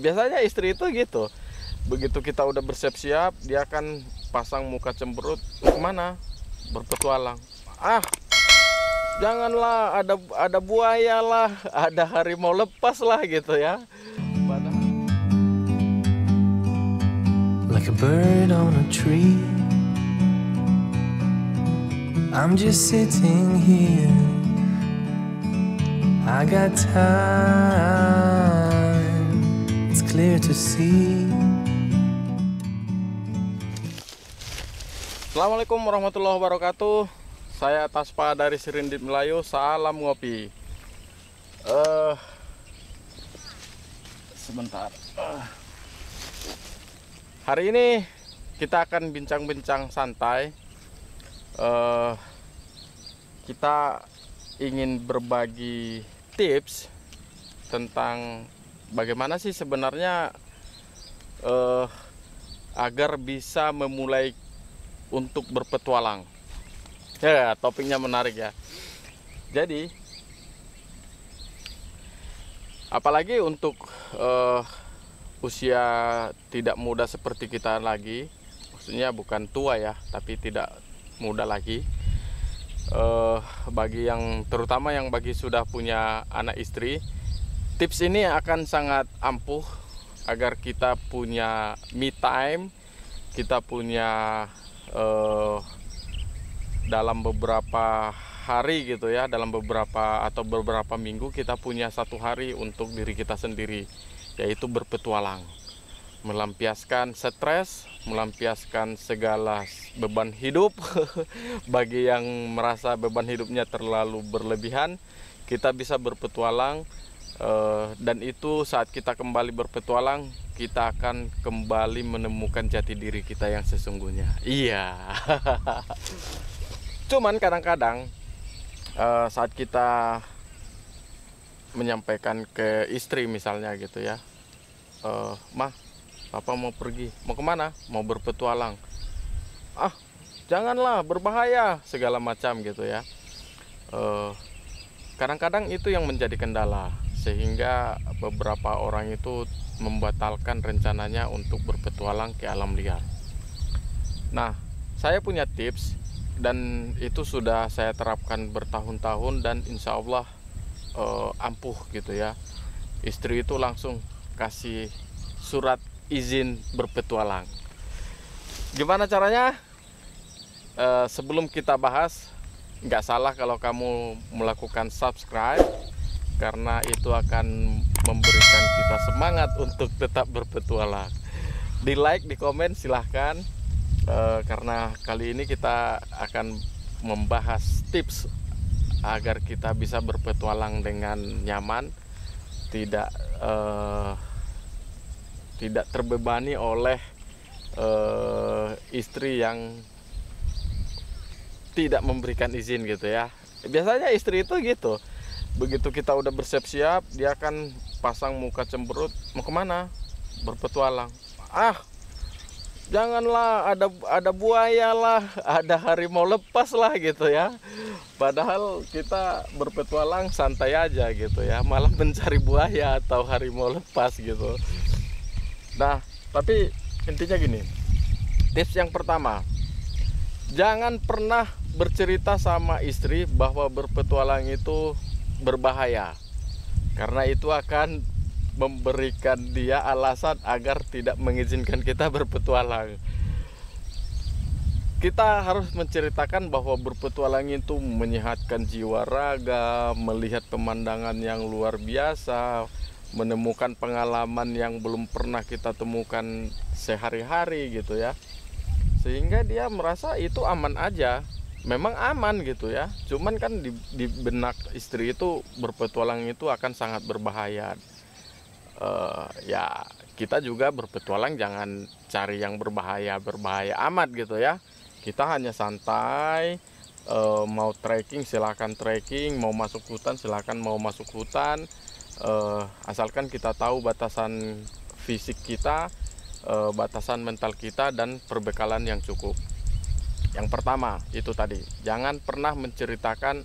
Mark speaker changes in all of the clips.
Speaker 1: biasanya istri itu gitu begitu kita udah bersiap-siap dia akan pasang muka cemberut kemana berpetualang ah janganlah ada ada buaya lah ada harimau lepas lah gitu ya like a bird on a tree I'm just sitting here I got time clear to see. Assalamualaikum warahmatullahi wabarakatuh. Saya Taspa dari Serindip Melayu. Salam ngopi. Uh, sebentar. Uh. Hari ini kita akan bincang-bincang santai. Uh, kita ingin berbagi tips tentang bagaimana sih sebenarnya uh, agar bisa memulai untuk berpetualang? Ya, topiknya menarik ya. Jadi, apalagi untuk uh, usia tidak muda seperti kita lagi, maksudnya bukan tua ya, tapi tidak muda lagi. Uh, bagi yang terutama yang bagi sudah punya anak istri, tips ini akan sangat ampuh agar kita punya me time, kita punya uh, dalam beberapa hari gitu ya, dalam beberapa atau beberapa minggu kita punya satu hari untuk diri kita sendiri, yaitu berpetualang, melampiaskan stres, melampiaskan segala beban hidup bagi yang merasa beban hidupnya terlalu berlebihan, kita bisa berpetualang Uh, dan itu saat kita kembali berpetualang, kita akan kembali menemukan jati diri kita yang sesungguhnya. Iya. Cuman kadang-kadang uh, saat kita menyampaikan ke istri misalnya gitu ya, uh, mah, papa mau pergi, mau kemana? Mau berpetualang. Ah, janganlah berbahaya segala macam gitu ya. uh, kadang -kadang itu yang menjadi kendala sehingga beberapa orang itu membatalkan rencananya untuk berpetualang ke alam liar. Nah, saya punya tips dan itu sudah saya terapkan bertahun-tahun dan insya Allah e, ampuh gitu ya. Istri itu langsung kasih surat izin berpetualang. Gimana caranya? E, sebelum kita bahas, nggak salah kalau kamu melakukan subscribe karena itu akan memberikan kita semangat untuk tetap berpetualang. Di like, di komen silahkan e, karena kali ini kita akan membahas tips agar kita bisa berpetualang dengan nyaman, tidak e, tidak terbebani oleh e, istri yang tidak memberikan izin gitu ya. Biasanya istri itu gitu begitu kita udah bersiap-siap dia akan pasang muka cemberut mau kemana berpetualang ah janganlah ada ada buaya lah ada harimau lepas lah gitu ya padahal kita berpetualang santai aja gitu ya malah mencari buaya atau harimau lepas gitu nah tapi intinya gini tips yang pertama jangan pernah bercerita sama istri bahwa berpetualang itu berbahaya karena itu akan memberikan dia alasan agar tidak mengizinkan kita berpetualang. Kita harus menceritakan bahwa berpetualang itu menyehatkan jiwa raga, melihat pemandangan yang luar biasa, menemukan pengalaman yang belum pernah kita temukan sehari-hari gitu ya. Sehingga dia merasa itu aman aja memang aman gitu ya cuman kan di, di benak istri itu berpetualang itu akan sangat berbahaya uh, ya kita juga berpetualang jangan cari yang berbahaya berbahaya amat gitu ya kita hanya santai uh, mau trekking silahkan trekking mau masuk hutan silahkan mau masuk hutan uh, asalkan kita tahu batasan fisik kita, uh, batasan mental kita, dan perbekalan yang cukup. Yang pertama itu tadi, jangan pernah menceritakan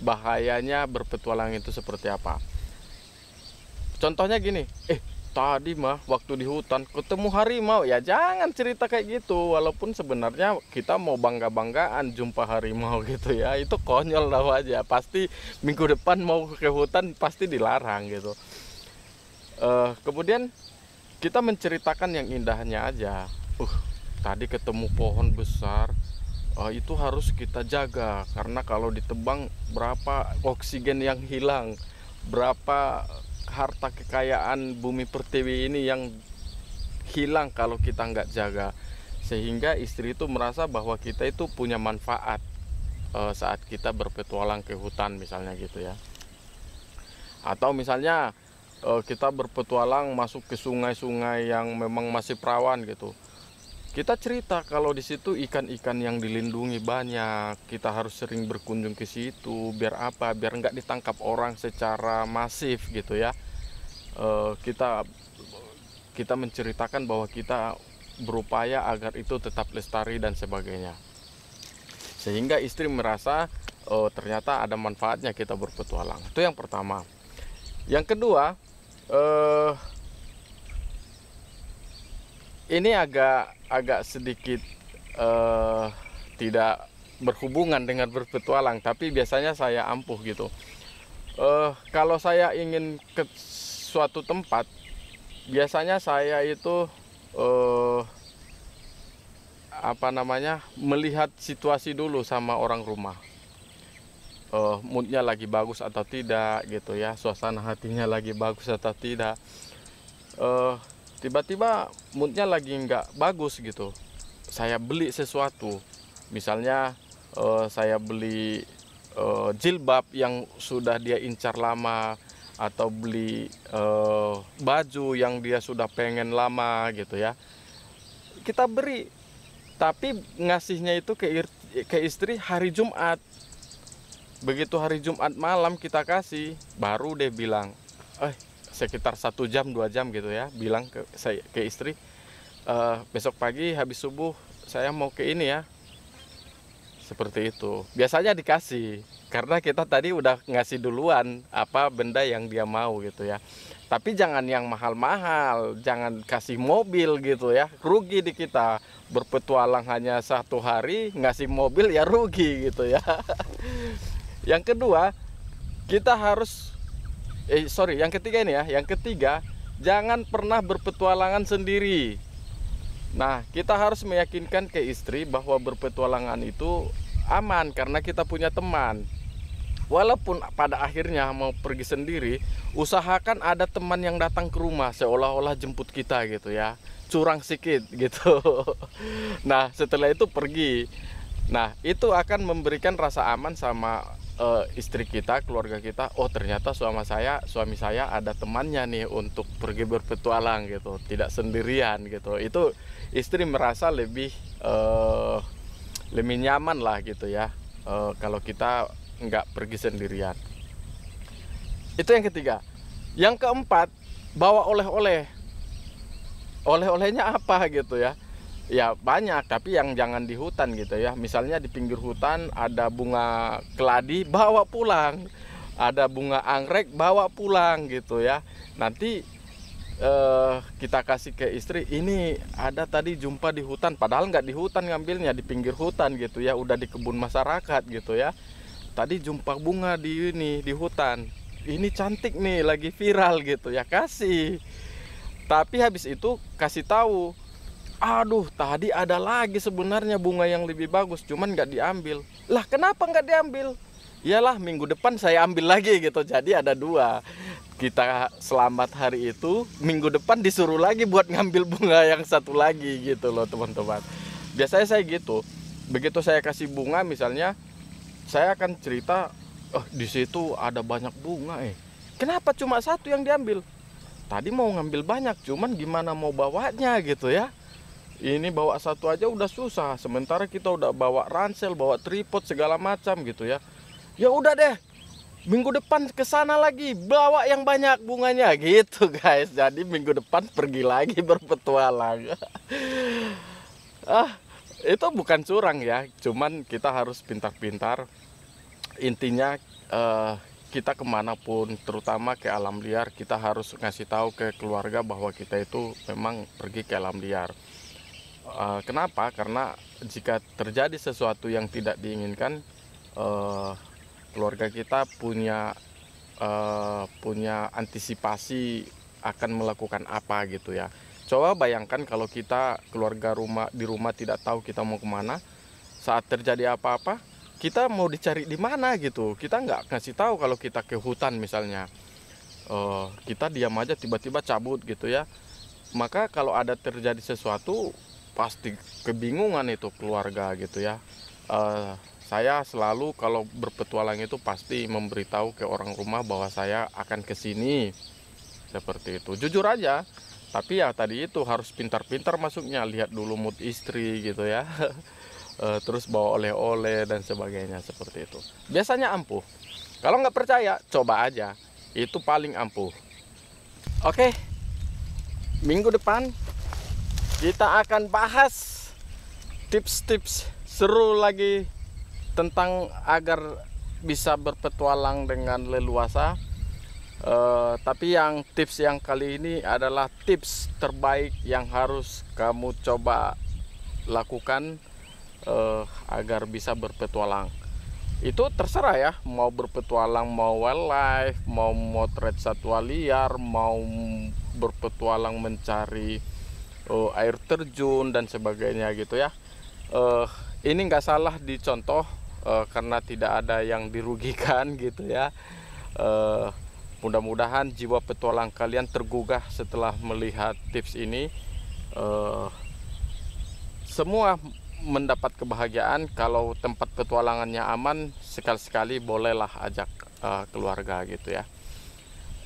Speaker 1: bahayanya berpetualang itu seperti apa. Contohnya gini, eh tadi mah waktu di hutan ketemu harimau ya jangan cerita kayak gitu walaupun sebenarnya kita mau bangga banggaan jumpa harimau gitu ya itu konyol lah aja pasti minggu depan mau ke hutan pasti dilarang gitu uh, kemudian kita menceritakan yang indahnya aja uh tadi ketemu pohon besar uh, itu harus kita jaga karena kalau ditebang berapa oksigen yang hilang, berapa harta kekayaan bumi pertiwi ini yang hilang kalau kita nggak jaga sehingga istri itu merasa bahwa kita itu punya manfaat e, saat kita berpetualang ke hutan misalnya gitu ya atau misalnya e, kita berpetualang masuk ke sungai-sungai yang memang masih perawan gitu kita cerita kalau di situ ikan-ikan yang dilindungi banyak kita harus sering berkunjung ke situ biar apa biar nggak ditangkap orang secara masif gitu ya e, kita kita menceritakan bahwa kita berupaya agar itu tetap lestari dan sebagainya sehingga istri merasa e, ternyata ada manfaatnya kita berpetualang itu yang pertama yang kedua eh ini agak agak sedikit uh, tidak berhubungan dengan berpetualang, tapi biasanya saya ampuh gitu. Uh, kalau saya ingin ke suatu tempat, biasanya saya itu uh, apa namanya melihat situasi dulu sama orang rumah. Uh, moodnya lagi bagus atau tidak gitu ya, suasana hatinya lagi bagus atau tidak. Uh, tiba-tiba moodnya lagi nggak bagus gitu saya beli sesuatu misalnya uh, saya beli uh, jilbab yang sudah dia incar lama atau beli uh, baju yang dia sudah pengen lama gitu ya kita beri tapi ngasihnya itu ke ke istri hari Jumat begitu hari Jumat malam kita kasih baru deh bilang eh sekitar satu jam dua jam gitu ya bilang ke saya ke istri e, besok pagi habis subuh saya mau ke ini ya seperti itu biasanya dikasih karena kita tadi udah ngasih duluan apa benda yang dia mau gitu ya tapi jangan yang mahal-mahal jangan kasih mobil gitu ya rugi di kita berpetualang hanya satu hari ngasih mobil ya rugi gitu ya yang kedua kita harus eh sorry yang ketiga ini ya yang ketiga jangan pernah berpetualangan sendiri nah kita harus meyakinkan ke istri bahwa berpetualangan itu aman karena kita punya teman walaupun pada akhirnya mau pergi sendiri usahakan ada teman yang datang ke rumah seolah-olah jemput kita gitu ya curang sedikit gitu nah setelah itu pergi nah itu akan memberikan rasa aman sama uh, istri kita, keluarga kita, oh ternyata suami saya, suami saya ada temannya nih untuk pergi berpetualang gitu, tidak sendirian gitu. Itu istri merasa lebih uh, lebih nyaman lah gitu ya, uh, kalau kita nggak pergi sendirian. Itu yang ketiga. Yang keempat, bawa oleh-oleh. Oleh-olehnya apa gitu ya? ya banyak tapi yang jangan di hutan gitu ya misalnya di pinggir hutan ada bunga keladi bawa pulang ada bunga anggrek bawa pulang gitu ya nanti eh, kita kasih ke istri ini ada tadi jumpa di hutan padahal nggak di hutan ngambilnya di pinggir hutan gitu ya udah di kebun masyarakat gitu ya tadi jumpa bunga di ini di hutan ini cantik nih lagi viral gitu ya kasih tapi habis itu kasih tahu aduh tadi ada lagi sebenarnya bunga yang lebih bagus cuman nggak diambil lah kenapa nggak diambil Iyalah minggu depan saya ambil lagi gitu jadi ada dua kita selamat hari itu minggu depan disuruh lagi buat ngambil bunga yang satu lagi gitu loh teman-teman biasanya saya gitu begitu saya kasih bunga misalnya saya akan cerita oh di situ ada banyak bunga eh kenapa cuma satu yang diambil tadi mau ngambil banyak cuman gimana mau bawanya gitu ya ini bawa satu aja udah susah sementara kita udah bawa ransel bawa tripod segala macam gitu ya ya udah deh minggu depan ke sana lagi bawa yang banyak bunganya gitu guys jadi minggu depan pergi lagi berpetualang ah itu bukan curang ya cuman kita harus pintar-pintar intinya eh, kita kemanapun terutama ke alam liar kita harus ngasih tahu ke keluarga bahwa kita itu memang pergi ke alam liar Uh, kenapa? Karena jika terjadi sesuatu yang tidak diinginkan, uh, keluarga kita punya uh, punya antisipasi akan melakukan apa gitu ya. Coba bayangkan kalau kita keluarga rumah di rumah tidak tahu kita mau kemana, saat terjadi apa-apa, kita mau dicari di mana gitu. Kita nggak ngasih tahu kalau kita ke hutan misalnya, uh, kita diam aja tiba-tiba cabut gitu ya. Maka kalau ada terjadi sesuatu, pasti kebingungan itu keluarga gitu ya. Uh, saya selalu kalau berpetualang itu pasti memberitahu ke orang rumah bahwa saya akan ke sini. Seperti itu. Jujur aja. Tapi ya tadi itu harus pintar-pintar masuknya, lihat dulu mood istri gitu ya. Uh, terus bawa oleh-oleh dan sebagainya seperti itu. Biasanya ampuh. Kalau nggak percaya, coba aja. Itu paling ampuh. Oke. Okay. Minggu depan kita akan bahas tips-tips seru lagi tentang agar bisa berpetualang dengan leluasa. Uh, tapi yang tips yang kali ini adalah tips terbaik yang harus kamu coba lakukan uh, agar bisa berpetualang. Itu terserah ya, mau berpetualang, mau wildlife, mau motret satwa liar, mau berpetualang mencari uh, air terjun dan sebagainya gitu ya uh, ini nggak salah dicontoh uh, karena tidak ada yang dirugikan gitu ya uh, mudah-mudahan jiwa petualang kalian tergugah setelah melihat tips ini uh, semua mendapat kebahagiaan kalau tempat petualangannya aman sekali-sekali bolehlah ajak uh, keluarga gitu ya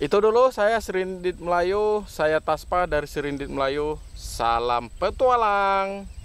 Speaker 1: itu dulu saya Serindit Melayu, saya Taspa dari Serindit Melayu. Salam petualang.